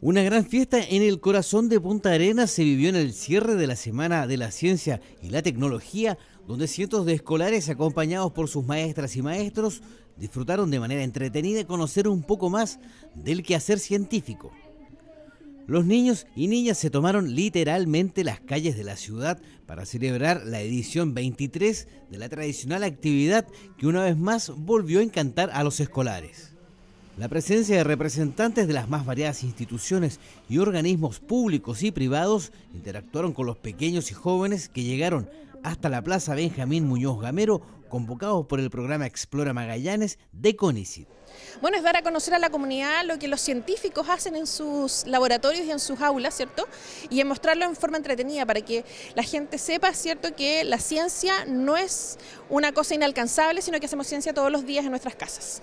Una gran fiesta en el corazón de Punta Arenas se vivió en el cierre de la Semana de la Ciencia y la Tecnología, donde cientos de escolares acompañados por sus maestras y maestros disfrutaron de manera entretenida conocer un poco más del quehacer científico. Los niños y niñas se tomaron literalmente las calles de la ciudad para celebrar la edición 23 de la tradicional actividad que una vez más volvió a encantar a los escolares. La presencia de representantes de las más variadas instituciones y organismos públicos y privados interactuaron con los pequeños y jóvenes que llegaron hasta la Plaza Benjamín Muñoz Gamero, convocados por el programa Explora Magallanes de Conicyt. Bueno, es dar a conocer a la comunidad lo que los científicos hacen en sus laboratorios y en sus aulas, ¿cierto? Y mostrarlo en forma entretenida para que la gente sepa, ¿cierto?, que la ciencia no es una cosa inalcanzable, sino que hacemos ciencia todos los días en nuestras casas.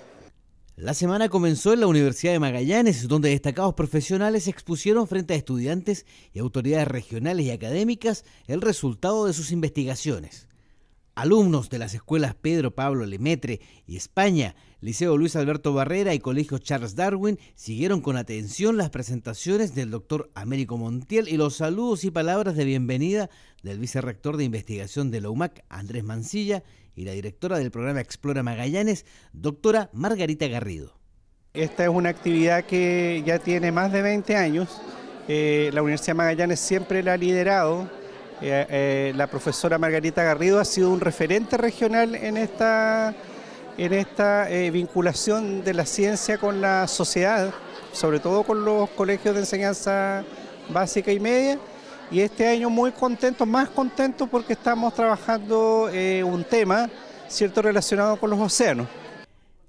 La semana comenzó en la Universidad de Magallanes, donde destacados profesionales expusieron frente a estudiantes y autoridades regionales y académicas el resultado de sus investigaciones. Alumnos de las escuelas Pedro Pablo Lemetre y España, Liceo Luis Alberto Barrera y Colegio Charles Darwin siguieron con atención las presentaciones del doctor Américo Montiel y los saludos y palabras de bienvenida del vicerrector de investigación de la UMAC, Andrés Mancilla, y la directora del programa Explora Magallanes, doctora Margarita Garrido. Esta es una actividad que ya tiene más de 20 años. Eh, la Universidad Magallanes siempre la ha liderado eh, eh, la profesora Margarita Garrido ha sido un referente regional en esta, en esta eh, vinculación de la ciencia con la sociedad, sobre todo con los colegios de enseñanza básica y media. Y este año muy contento, más contento porque estamos trabajando un tema cierto relacionado con los océanos.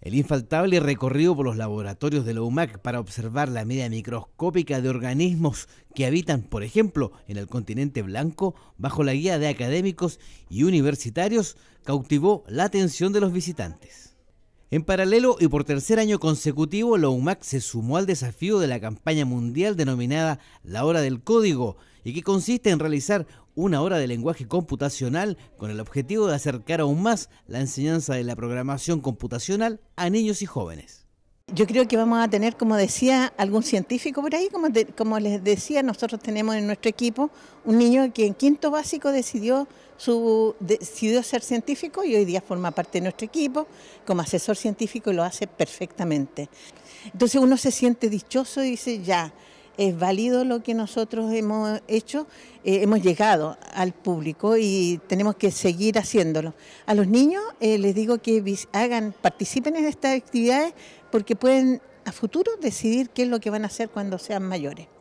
El infaltable recorrido por los laboratorios de la UMAC para observar la media microscópica de organismos que habitan, por ejemplo, en el continente blanco, bajo la guía de académicos y universitarios, cautivó la atención de los visitantes. En paralelo y por tercer año consecutivo, la se sumó al desafío de la campaña mundial denominada La Hora del Código, y que consiste en realizar una hora de lenguaje computacional con el objetivo de acercar aún más la enseñanza de la programación computacional a niños y jóvenes. Yo creo que vamos a tener, como decía algún científico por ahí, como, como les decía, nosotros tenemos en nuestro equipo un niño que en quinto básico decidió, su, decidió ser científico y hoy día forma parte de nuestro equipo como asesor científico y lo hace perfectamente. Entonces uno se siente dichoso y dice, ya, es válido lo que nosotros hemos hecho, eh, hemos llegado al público y tenemos que seguir haciéndolo. A los niños eh, les digo que hagan, participen en estas actividades porque pueden a futuro decidir qué es lo que van a hacer cuando sean mayores.